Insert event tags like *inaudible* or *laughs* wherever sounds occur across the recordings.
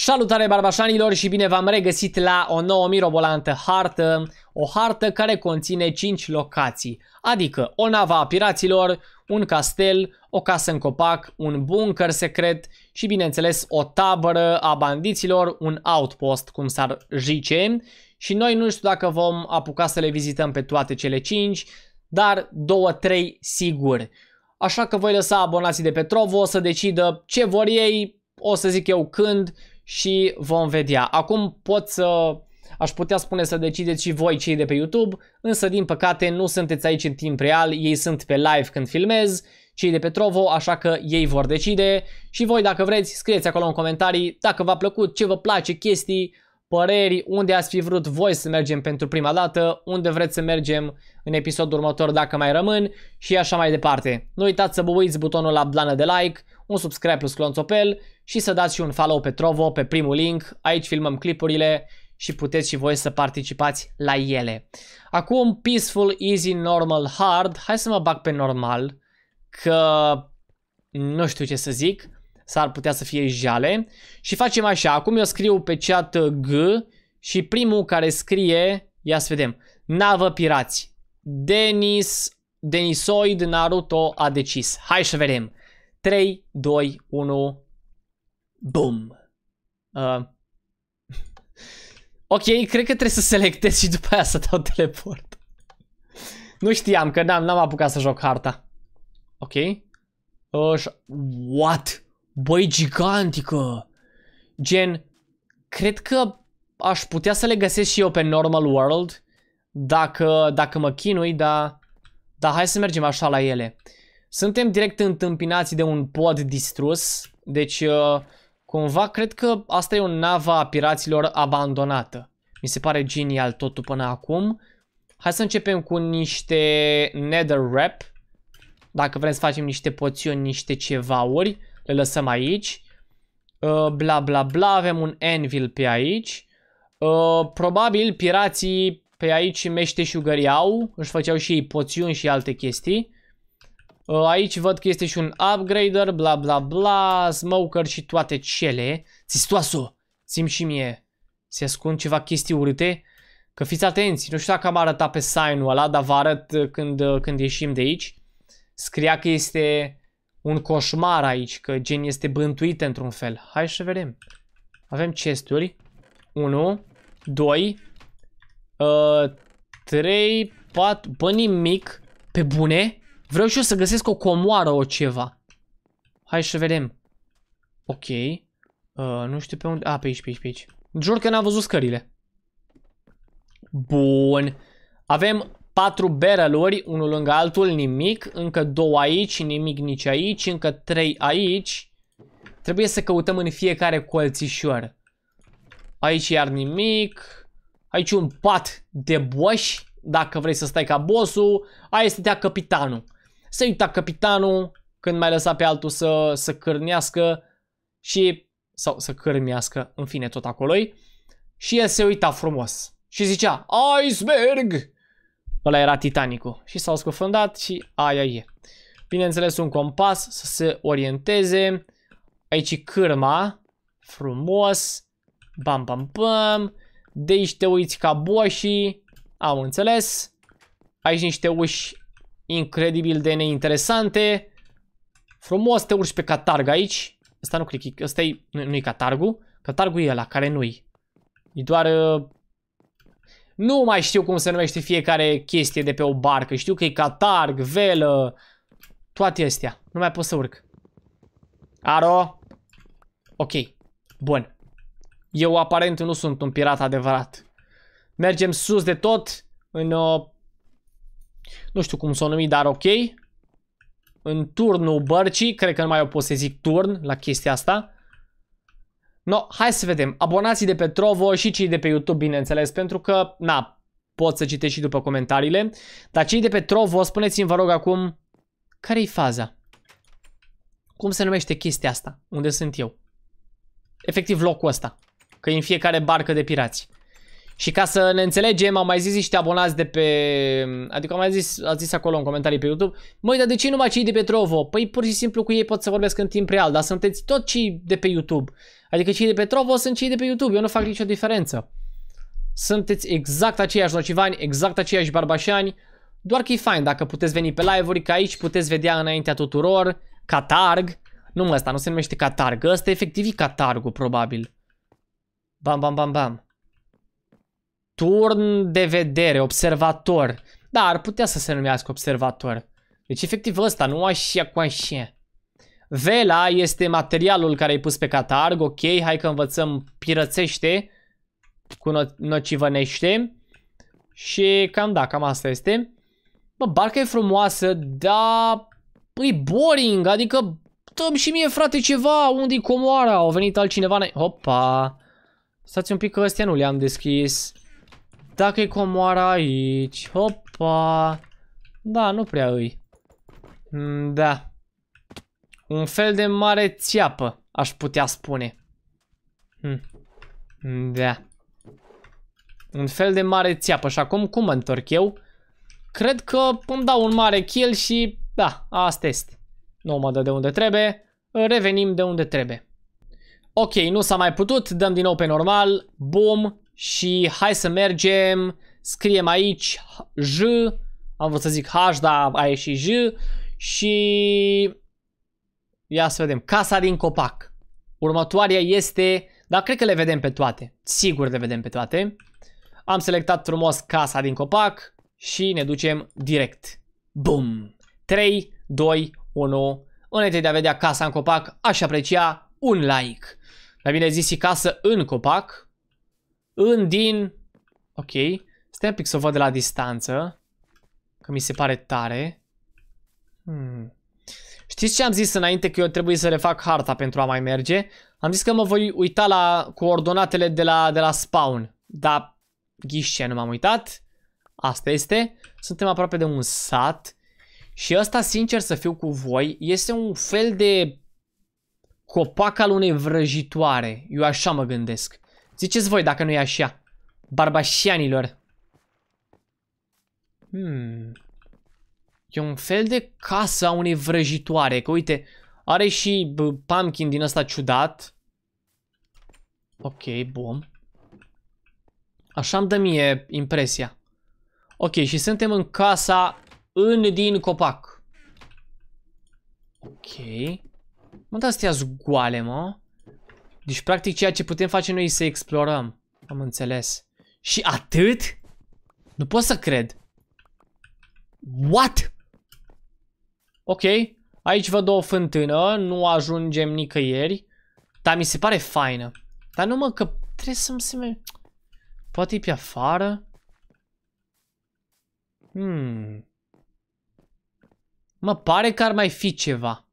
Salutare barbașanilor și bine v-am regăsit la o nouă mirobolantă hartă, o hartă care conține 5 locații, adică o nava a piraților, un castel, o casă în copac, un bunker secret și bineînțeles o tabără a bandiților, un outpost cum s-ar zice și noi nu știu dacă vom apuca să le vizităm pe toate cele 5, dar 2-3 sigur. Așa că voi lăsa abonații de pe Trovo să decidă ce vor ei, o să zic eu când și vom vedea. Acum pot să aș putea spune să decideți și voi cei de pe YouTube, însă din păcate nu sunteți aici în timp real, ei sunt pe live când filmez, cei de pe Trovo, așa că ei vor decide și voi dacă vreți scrieți acolo în comentarii dacă v-a plăcut, ce vă place, chestii, păreri, unde ați fi vrut voi să mergem pentru prima dată, unde vreți să mergem în episodul următor dacă mai rămân și așa mai departe. Nu uitați să băuiți butonul la blană de like, un subscribe plus clonțopel și să dați și un follow pe Trovo, pe primul link. Aici filmăm clipurile și puteți și voi să participați la ele. Acum, peaceful, easy, normal, hard. Hai să mă bag pe normal, că nu știu ce să zic. S-ar putea să fie jale. Și facem așa, acum eu scriu pe chat G și primul care scrie, ia să vedem, navă pirați. Denis, Denisoid Naruto a decis. Hai să vedem. 3, 2, 1, Boom. Uh. *laughs* Ok, cred că trebuie să selectez și după aia să dau teleport. *laughs* nu știam, că n-am n-am apucat să joc harta. Ok. Uh, what? Băi, gigantică! Gen, cred că aș putea să le găsesc și eu pe normal world dacă, dacă mă chinui, dar, dar hai să mergem așa la ele. Suntem direct întâmpinați de un pod distrus, deci uh, Cumva cred că asta e o nava a piraților abandonată. Mi se pare genial totul până acum. Hai să începem cu niște nether wrap. Dacă vrem să facem niște poțiuni, niște cevauri, le lăsăm aici. Uh, bla bla bla, avem un anvil pe aici. Uh, probabil pirații pe aici meșteșugăriau, își făceau și ei poțiuni și alte chestii. Uh, aici văd că este și un upgrader, bla bla bla, smoker și toate cele. Țistoaso, sim și mie. Se ascund ceva chestii urâte. Că fiți atenți, nu știu dacă am arătat pe sign-ul ăla, dar vă arăt uh, când, uh, când ieșim de aici. Scria că este un coșmar aici, că gen este bântuit într-un fel. Hai să vedem. Avem chesturi. 1, 2, 3, 4, bă nimic, pe bune. Vreau și eu să găsesc o comoară, o ceva. Hai să vedem. Ok. Uh, nu știu pe unde... A, pe aici, pe aici, pe aici. Jur că n-am văzut scările. Bun. Avem patru bereluri, unul lângă altul, nimic. Încă două aici, nimic nici aici. Încă trei aici. Trebuie să căutăm în fiecare colțișor. Aici iar nimic. Aici un pat de boși, dacă vrei să stai ca bossul. Aia stătea capitanul. Se uita capitanul când mai lăsa pe altul să, să cârnească și, sau să cârmească, în fine, tot acolo și el se uita frumos și zicea, iceberg! Ăla era Titanicul și s-au scufundat și aia e. Bineînțeles un compas să se orienteze, aici e cârma, frumos, bam bam bam, de aici te uiți ca boșii, am înțeles, aici niște uși incredibil de neinteresante. Frumos te urci pe catarg aici. Asta nu cred că e, nu, i catargul. Catargul e ăla care nu-i. E doar... Uh, nu mai știu cum se numește fiecare chestie de pe o barcă. Știu că e catarg, velă, toate astea. Nu mai pot să urc. Aro? Ok. Bun. Eu aparent nu sunt un pirat adevărat. Mergem sus de tot în o uh, nu știu cum s-o numi, dar ok. În turnul bărcii, cred că nu mai o pot să zic turn la chestia asta. No, hai să vedem. Abonații de pe Trovo și cei de pe YouTube, bineînțeles, pentru că, na, pot să citești și după comentariile. Dar cei de pe Trovo, spuneți-mi, vă rog, acum, care-i faza? Cum se numește chestia asta? Unde sunt eu? Efectiv locul ăsta. Că e în fiecare barcă de pirați. Și ca să ne înțelegem, am mai zis niște abonați de pe... Adică am mai zis, a zis acolo în comentarii pe YouTube Măi, dar de ce numai cei de pe Trovo? Păi pur și simplu cu ei pot să vorbesc în timp real Dar sunteți tot cei de pe YouTube Adică cei de pe Trovo sunt cei de pe YouTube Eu nu fac nicio diferență Sunteți exact aceiași nocivani, exact aceiași barbașani Doar că e fain dacă puteți veni pe live-uri Că aici puteți vedea înaintea tuturor Catarg Nu mă, ăsta nu se numește catarg Ăsta efectiv e catargul, probabil Bam, bam, bam, bam Turn de vedere, observator. Da, ar putea să se numească observator. Deci efectiv ăsta, nu așa cu așa. Vela este materialul care ai pus pe catarg, ok, hai că învățăm pirățește cu no nocivănește și cam da, cam asta este. Bă, barca e frumoasă, dar e boring, adică dăm și mie frate ceva, unde-i comoara, au venit altcineva, hopa, stați un pic că ăstea nu le-am deschis. Dacă e comoara aici. Opa. Da, nu prea îi. Mm, da. Un fel de mare țiapă, aș putea spune. Hm. Da. Un fel de mare țiapă. Și acum cum mă întorc eu? Cred că îmi dau un mare kill și... Da, asta este. Nu mă dă de unde trebuie. Revenim de unde trebuie. Ok, nu s-a mai putut. Dăm din nou pe normal. Bum și hai să mergem, scriem aici J, am vrut să zic H, dar a ieșit J și ia să vedem, Casa din Copac. Următoarea este, dar cred că le vedem pe toate, sigur le vedem pe toate. Am selectat frumos Casa din Copac și ne ducem direct. Bum! 3, 2, 1. Înainte de a vedea Casa în Copac, aș aprecia un like. Mai bine zis și Casă în Copac, în din... Ok. Stai un pic să o văd de la distanță. Că mi se pare tare. Hmm. Știți ce am zis înainte că eu trebuie să refac harta pentru a mai merge? Am zis că mă voi uita la coordonatele de la, de la spawn. Dar ghișe, nu m-am uitat. Asta este. Suntem aproape de un sat. Și ăsta, sincer să fiu cu voi, este un fel de copac al unei vrăjitoare. Eu așa mă gândesc. Ziceți voi dacă nu e așa. Barbașianilor. Hmm. E un fel de casă a unei vrăjitoare. Că uite, are și pumpkin din ăsta ciudat. Ok, bun. Așa îmi dă mie impresia. Ok, și suntem în casa în din copac. Ok. Mă, dar astea goale, mă. Deci, practic, ceea ce putem face noi e să explorăm. Am înțeles. Și atât? Nu pot să cred. What? Ok. Aici văd o fântână. Nu ajungem nicăieri. Dar mi se pare faină. Dar nu mă, că trebuie să-mi se... Mai... Poate e pe afară? Hmm. Mă pare că ar mai fi ceva.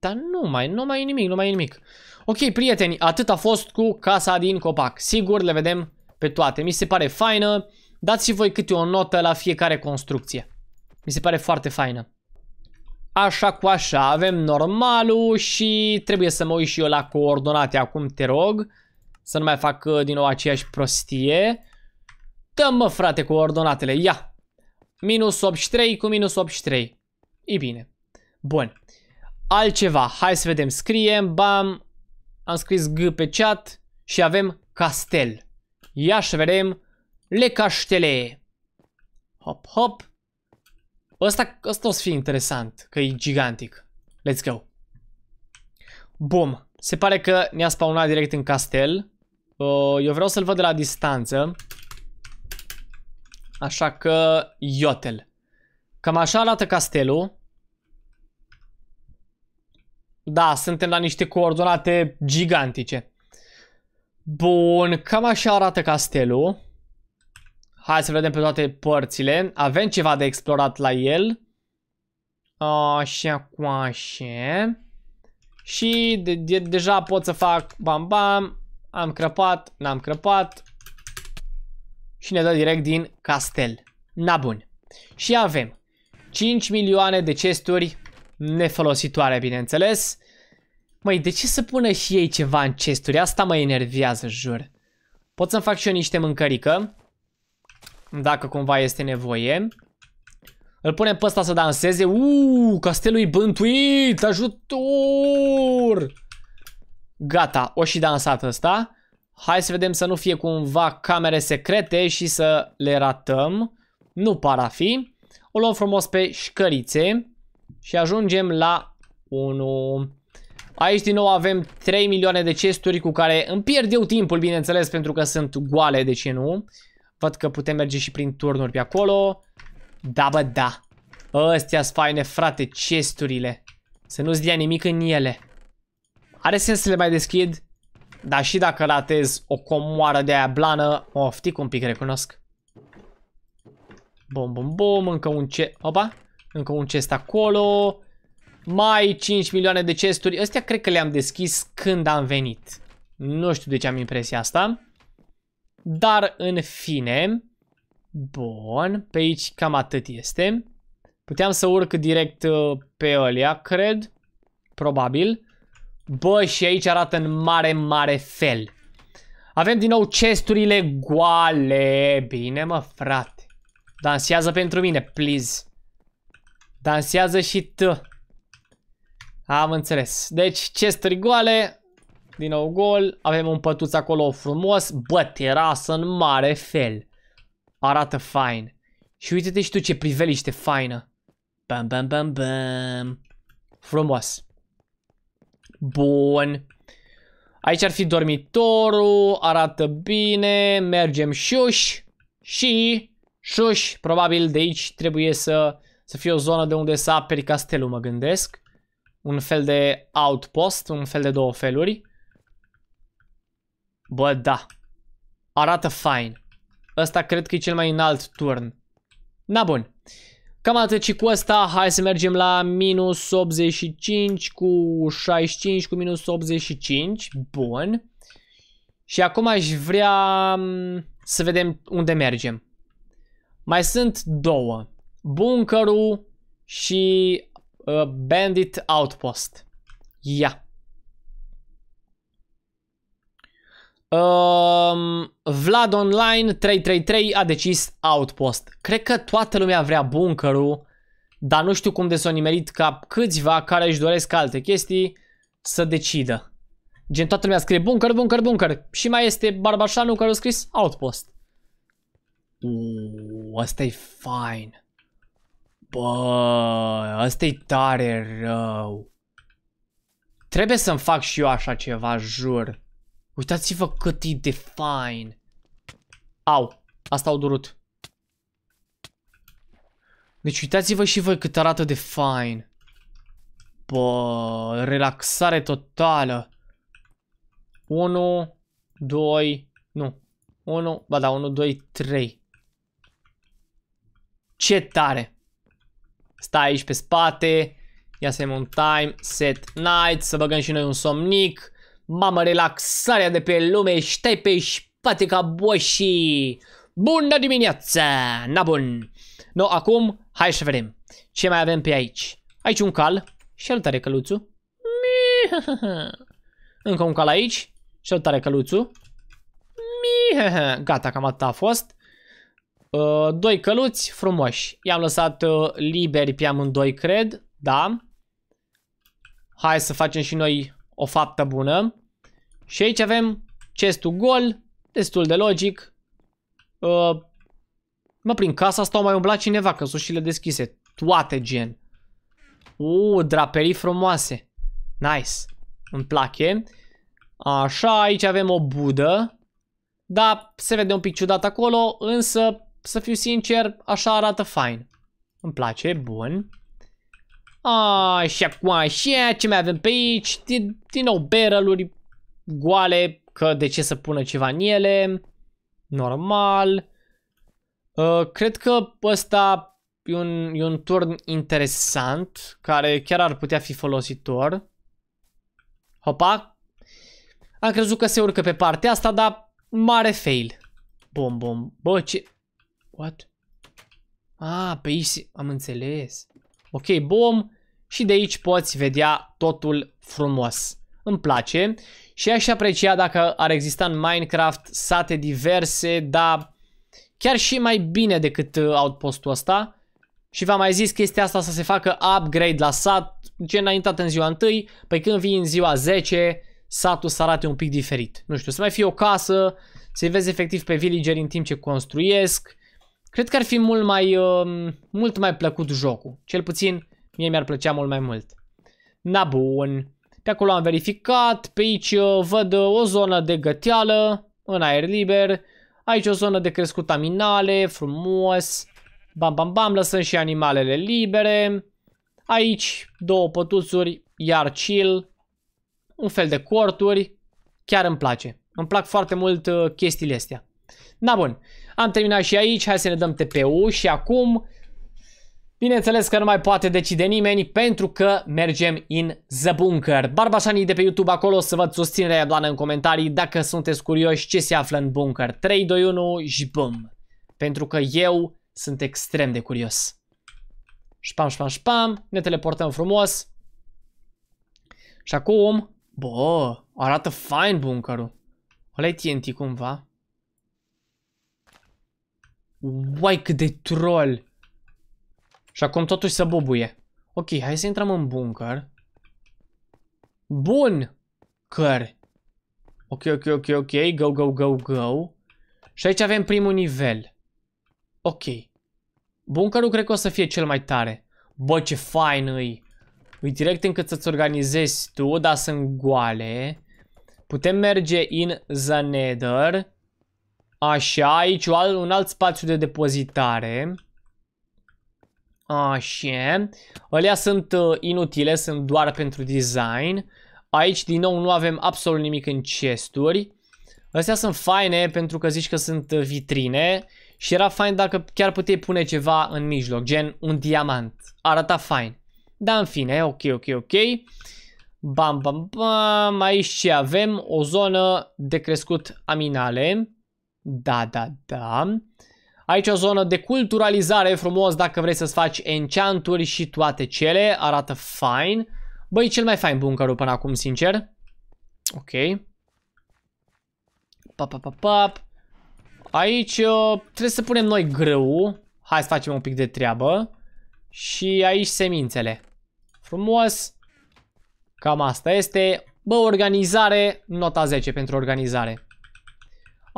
Dar nu mai, nu mai e nimic, nu mai e nimic. Ok, prieteni, atât a fost cu casa din copac. Sigur, le vedem pe toate. Mi se pare faină. Dați și voi câte o notă la fiecare construcție. Mi se pare foarte faină. Așa cu așa, avem normalul și trebuie să mă uit și eu la coordonate acum, te rog. Să nu mai fac uh, din nou aceeași prostie. Dă-mă, frate, coordonatele, ia! Minus 83 cu minus 83. E bine. Bun altceva. Hai să vedem. Scriem, bam, am scris G pe chat și avem castel. Ia să vedem le castele. Hop, hop. Asta, asta o să fie interesant, că e gigantic. Let's go. Bum. Se pare că ne-a spawnat direct în castel. Uh, eu vreau să-l văd de la distanță. Așa că, iotel. Cam așa arată castelul. Da, suntem la niște coordonate gigantice. Bun, cam așa arată castelul. Hai să vedem pe toate părțile. Avem ceva de explorat la el. Așa cu așa. Și de, de, deja pot să fac bam bam. Am crăpat, n-am crăpat. Și ne dă direct din castel. Na bun. Și avem 5 milioane de chesturi nefolositoare, bineînțeles. Măi, de ce să pună și ei ceva în chesturi? Asta mă enervează, jur. Pot să-mi fac și eu niște mâncărică. Dacă cumva este nevoie. Îl punem pe ăsta să danseze. Uuu, castelul e bântuit! Ajutor! Gata, o și dansat ăsta. Hai să vedem să nu fie cumva camere secrete și să le ratăm. Nu par a fi. O luăm frumos pe șcărițe. Și ajungem la 1. Aici din nou avem 3 milioane de chesturi cu care îmi pierd eu timpul, bineînțeles, pentru că sunt goale, de ce nu? Văd că putem merge și prin turnuri pe acolo. Da, bă, da. astea sunt faine, frate, chesturile. Să nu-ți dea nimic în ele. Are sens să le mai deschid? Dar și dacă ratez o comoară de aia blană, mă oftic un pic, recunosc. Bum, bum, bum, încă un ce... Opa! Încă un chest acolo. Mai 5 milioane de chesturi. Astea cred că le-am deschis când am venit. Nu știu de ce am impresia asta. Dar în fine. Bun. Pe aici cam atât este. Puteam să urc direct uh, pe ălea, cred. Probabil. Bă, și aici arată în mare, mare fel. Avem din nou chesturile goale. Bine, mă, frate. Dansează pentru mine, please. Dansează și T. Am înțeles. Deci, chesturi goale. Din nou gol. Avem un pătuț acolo frumos. Bă, terasă în mare fel. Arată fain. Și uite-te și tu ce priveliște faină. Bam, bam, bam, bam. Frumos. Bun. Aici ar fi dormitorul, arată bine, mergem șuși. și șuși. probabil de aici trebuie să să fie o zonă de unde să aperi castelul, mă gândesc. Un fel de outpost, un fel de două feluri. Bă, da. Arată fain. Ăsta cred că e cel mai înalt turn. Na bun. Cam atât și cu ăsta. Hai să mergem la minus 85 cu 65 cu minus 85. Bun. Și acum aș vrea mm, să vedem unde mergem. Mai sunt două bunkerul și uh, bandit outpost. Ia. Um, Vlad Online 333 a decis outpost. Cred că toată lumea vrea bunkerul, dar nu știu cum de s-a nimerit ca câțiva care își doresc alte chestii să decidă. Gen toată lumea scrie bunker, bunker, bunker și mai este Barbașanu care a scris outpost. Uuu, asta e fine. Bă, asta e tare rău. Trebuie să-mi fac și eu așa ceva, jur. Uitați-vă cât e de fain. Au, asta au durut. Deci uitați-vă și voi cât arată de fain. Bă, relaxare totală. 1, 2, nu. 1, ba da, 1, 2, 3. Ce tare! Stai aici pe spate. Ia să un time, set night, să băgăm și noi un somnic. Mamă, relaxarea de pe lume, stai pe spate ca boșii. Bună dimineața, na bun. No, acum, hai să vedem. Ce mai avem pe aici? Aici un cal. Și-l tare căluțul. Încă un cal aici. Și-l tare căluțul. Gata, cam atât a fost. Uh, doi căluți frumoși. I-am lăsat uh, liberi pe amândoi, cred. Da. Hai să facem și noi o faptă bună. Și aici avem chestul gol. Destul de logic. Uh, mă, prin casa asta au mai umblat cineva, că sunt le deschise. Toate gen. Uuu, draperii frumoase. Nice. Îmi place. Așa, aici avem o budă. Da, se vede un pic ciudat acolo, însă să fiu sincer, așa arată fain. Îmi place, bun. Așa cu așa, ce mai avem pe aici? Din, din nou barrel goale, că de ce să pună ceva în ele. Normal. Uh, cred că ăsta e un, e un turn interesant, care chiar ar putea fi folositor. Hopa. Am crezut că se urcă pe partea asta, dar mare fail. Bum, bum. Bă, ce... What? Ah, pe aici am înțeles. Ok, bom. Și de aici poți vedea totul frumos. Îmi place și aș aprecia dacă ar exista în Minecraft sate diverse, dar chiar și mai bine decât uh, outpostul ăsta. Și v-am mai zis chestia asta să se facă upgrade la sat, gen înaintat în ziua 1, păi când vii în ziua 10, satul să arate un pic diferit. Nu știu, să mai fie o casă, să-i vezi efectiv pe villageri în timp ce construiesc, Cred că ar fi mult mai, uh, mult mai plăcut jocul. Cel puțin mie mi-ar plăcea mult mai mult. Na bun. Pe acolo am verificat. Pe aici uh, văd uh, o zonă de găteală în aer liber. Aici o zonă de crescut aminale. Frumos. Bam, bam, bam. Lăsăm și animalele libere. Aici două pătuțuri. Iar chill. Un fel de corturi. Chiar îmi place. Îmi plac foarte mult uh, chestiile astea. Na bun. Am terminat și aici, hai să ne dăm TPU și acum... Bineînțeles că nu mai poate decide nimeni pentru că mergem in the bunker. Barbașanii de pe YouTube acolo să văd susținerea blană în comentarii dacă sunteți curioși ce se află în bunker. 3, 2, 1 și bum! Pentru că eu sunt extrem de curios. Spam, spam, spam, ne teleportăm frumos. Și acum, bă, arată fain bunkerul. Ăla TNT cumva. Uai, cât de troll! Și acum totuși să bobuie. Ok, hai să intrăm în bunker. Bun! Căr. Ok, ok, ok, ok. Go, go, go, go. Și aici avem primul nivel. Ok. Bunkerul cred că o să fie cel mai tare. Bă, ce fain îi. Ui, direct încât să-ți organizezi tu, dar sunt goale. Putem merge in the nether. Așa, aici un alt spațiu de depozitare. Așa. Alea sunt uh, inutile, sunt doar pentru design. Aici, din nou, nu avem absolut nimic în chesturi. Astea sunt faine pentru că zici că sunt uh, vitrine și era fain dacă chiar puteai pune ceva în mijloc, gen un diamant. Arăta fain. Da, în fine, ok, ok, ok. Bam, bam, bam. Aici ce avem? O zonă de crescut aminale. Da, da, da. Aici o zonă de culturalizare frumos dacă vrei să-ți faci enchanturi și toate cele. Arată fine. Băi, cel mai fain bunkerul până acum, sincer. Ok. Pap, pap, pap, Aici uh, trebuie să punem noi grâu. Hai să facem un pic de treabă. Și aici semințele. Frumos. Cam asta este. Bă, organizare, nota 10 pentru organizare.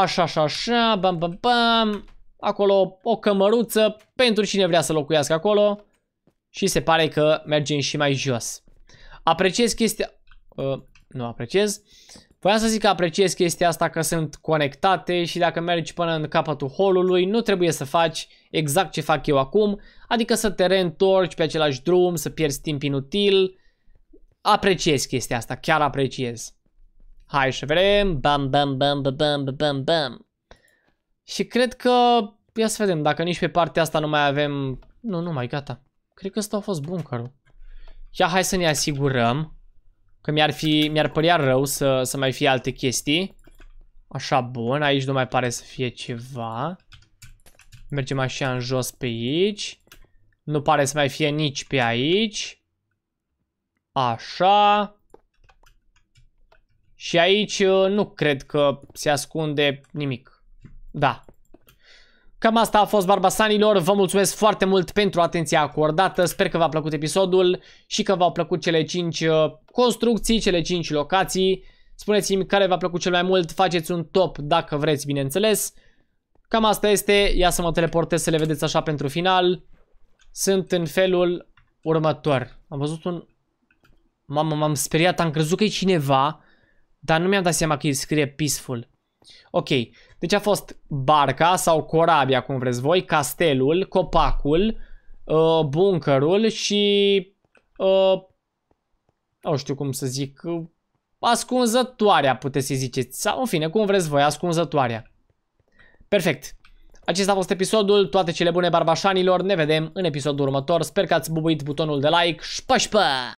Așa, așa, așa, bam, bam, bam. Acolo o cămăruță pentru cine vrea să locuiască acolo. Și se pare că mergem și mai jos. Apreciez chestia... Uh, nu apreciez. Voiam să zic că apreciez chestia asta că sunt conectate și dacă mergi până în capătul holului nu trebuie să faci exact ce fac eu acum, adică să te reîntorci pe același drum, să pierzi timp inutil. Apreciez chestia asta, chiar apreciez. Hai să vedem. Bam, bam, bam, bam, bam, bam, bam. Și cred că... Ia să vedem, dacă nici pe partea asta nu mai avem... Nu, nu mai, gata. Cred că ăsta a fost bunkerul. Ia hai să ne asigurăm. Că mi-ar fi, mi-ar părea rău să, să mai fie alte chestii. Așa, bun, aici nu mai pare să fie ceva. Mergem așa în jos pe aici. Nu pare să mai fie nici pe aici. Așa. Și aici uh, nu cred că se ascunde nimic. Da. Cam asta a fost Barbasanilor, vă mulțumesc foarte mult pentru atenția acordată, sper că v-a plăcut episodul și că v-au plăcut cele 5 uh, construcții, cele 5 locații. Spuneți-mi care v-a plăcut cel mai mult, faceți un top dacă vreți, bineînțeles. Cam asta este, ia să mă teleportez să le vedeți așa pentru final. Sunt în felul următor. Am văzut un... Mamă, m-am speriat, am crezut că e cineva dar nu mi-am dat seama că îi scrie peaceful. Ok, deci a fost barca sau corabia, cum vreți voi, castelul, copacul, uh, bunkerul și... Uh, nu știu cum să zic... Uh, ascunzătoarea, puteți să ziceți. Sau, în fine, cum vreți voi, ascunzătoarea. Perfect. Acesta a fost episodul. Toate cele bune barbașanilor. Ne vedem în episodul următor. Sper că ați bubuit butonul de like. Șpa, șpa!